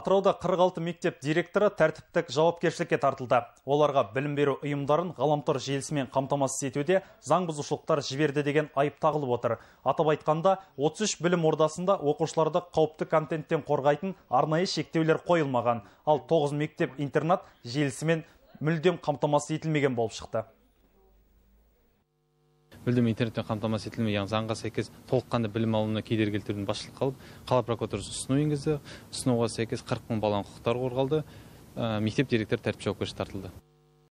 Атырауда 46 мектеп директоры тәртіптік жауапкершілікке тартылды. Оларға білім беру ұйымдарын ғаламтор желісімен қамтамасыз етуде заң бұзушылықтар жіберді деген айып тағылып отыр. Атап айтқанда, 33 білім ордасында оқушыларды қауіпті контенттен қорғайтын арнайы шектеулер қойылмаған, ал 9 мектеп интернат желісімен мүлдем қамтамасыз етілмеген болып шықты мүлдем интернетпен қамтамасыз етілмей яғни заңға сәйкес толыққанды білім алуына кедергі келтірудің басшылық қалып, қала прокуратурасы ұсыну енгізді ұсынуға сәйкес қырық мың баланың құқықтары қорғалды ә, мектеп директоры тәртіп жауапкершілікке тартылды